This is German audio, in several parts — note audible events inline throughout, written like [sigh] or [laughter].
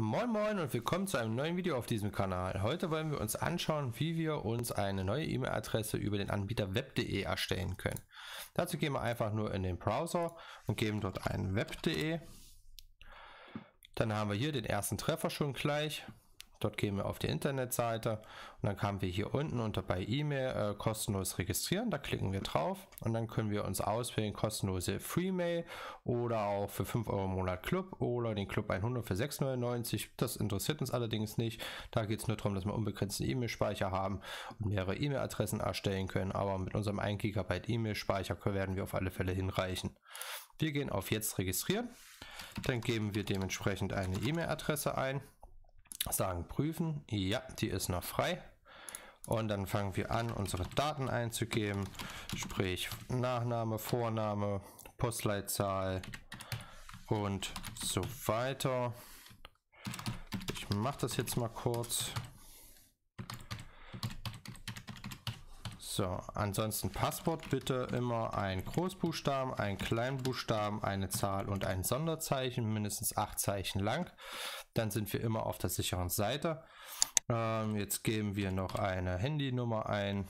Moin Moin und willkommen zu einem neuen Video auf diesem Kanal. Heute wollen wir uns anschauen, wie wir uns eine neue E-Mail-Adresse über den Anbieter web.de erstellen können. Dazu gehen wir einfach nur in den Browser und geben dort ein web.de. Dann haben wir hier den ersten Treffer schon gleich Dort gehen wir auf die Internetseite und dann haben wir hier unten unter bei E-Mail äh, kostenlos registrieren. Da klicken wir drauf und dann können wir uns auswählen kostenlose Free Mail oder auch für 5 Euro im Monat Club oder den Club 100 für 6,99. Das interessiert uns allerdings nicht. Da geht es nur darum, dass wir unbegrenzten E-Mail-Speicher haben und mehrere E-Mail-Adressen erstellen können. Aber mit unserem 1 GB E-Mail-Speicher werden wir auf alle Fälle hinreichen. Wir gehen auf jetzt registrieren. Dann geben wir dementsprechend eine E-Mail-Adresse ein sagen prüfen. Ja, die ist noch frei. Und dann fangen wir an, unsere Daten einzugeben, sprich Nachname, Vorname, Postleitzahl und so weiter. Ich mache das jetzt mal kurz. So, ansonsten Passwort bitte immer ein Großbuchstaben, ein Kleinbuchstaben, eine Zahl und ein Sonderzeichen, mindestens acht Zeichen lang. Dann sind wir immer auf der sicheren Seite. Ähm, jetzt geben wir noch eine Handynummer ein.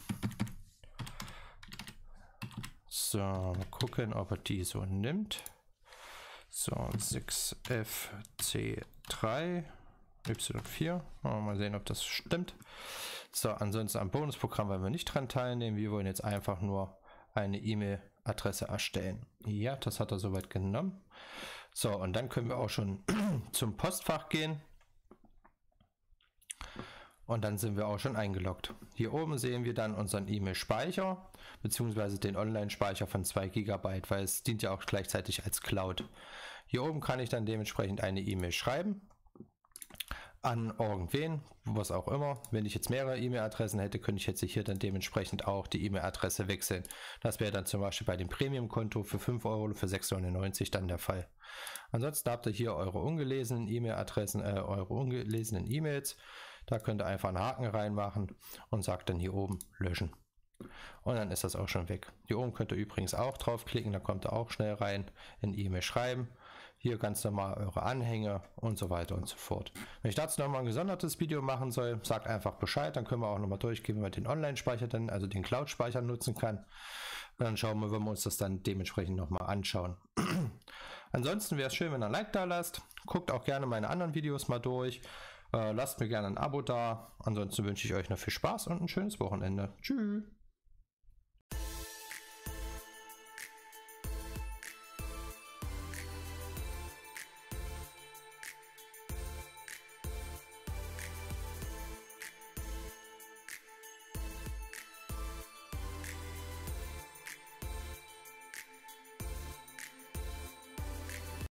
So, mal gucken, ob er die so nimmt. So, 6FC3, Y4. Mal sehen, ob das stimmt. So, ansonsten am Bonusprogramm wollen wir nicht dran teilnehmen. Wir wollen jetzt einfach nur eine E-Mail-Adresse erstellen. Ja, das hat er soweit genommen. So, und dann können wir auch schon [clears throat] zum Postfach gehen. Und dann sind wir auch schon eingeloggt. Hier oben sehen wir dann unseren E-Mail-Speicher beziehungsweise den Online-Speicher von 2 GB, weil es dient ja auch gleichzeitig als Cloud. Hier oben kann ich dann dementsprechend eine E-Mail schreiben an irgendwen, was auch immer. Wenn ich jetzt mehrere E-Mail-Adressen hätte, könnte ich jetzt hier dann dementsprechend auch die E-Mail-Adresse wechseln. Das wäre dann zum Beispiel bei dem Premium-Konto für 5 Euro oder für 6,99 dann der Fall. Ansonsten habt ihr hier eure ungelesenen E-Mail-Adressen, äh, eure ungelesenen E-Mails. Da könnt ihr einfach einen Haken reinmachen und sagt dann hier oben löschen. Und dann ist das auch schon weg. Hier oben könnt ihr übrigens auch draufklicken, da kommt ihr auch schnell rein in E-Mail schreiben hier ganz normal eure Anhänge und so weiter und so fort. Wenn ich dazu nochmal ein gesondertes Video machen soll, sagt einfach Bescheid. Dann können wir auch nochmal durchgehen, wie man den Online-Speicher dann, also den Cloud-Speicher nutzen kann. Und dann schauen wir, wenn wir uns das dann dementsprechend nochmal anschauen. [clears throat] Ansonsten wäre es schön, wenn ihr ein Like da lasst. Guckt auch gerne meine anderen Videos mal durch. Äh, lasst mir gerne ein Abo da. Ansonsten wünsche ich euch noch viel Spaß und ein schönes Wochenende. Tschüss.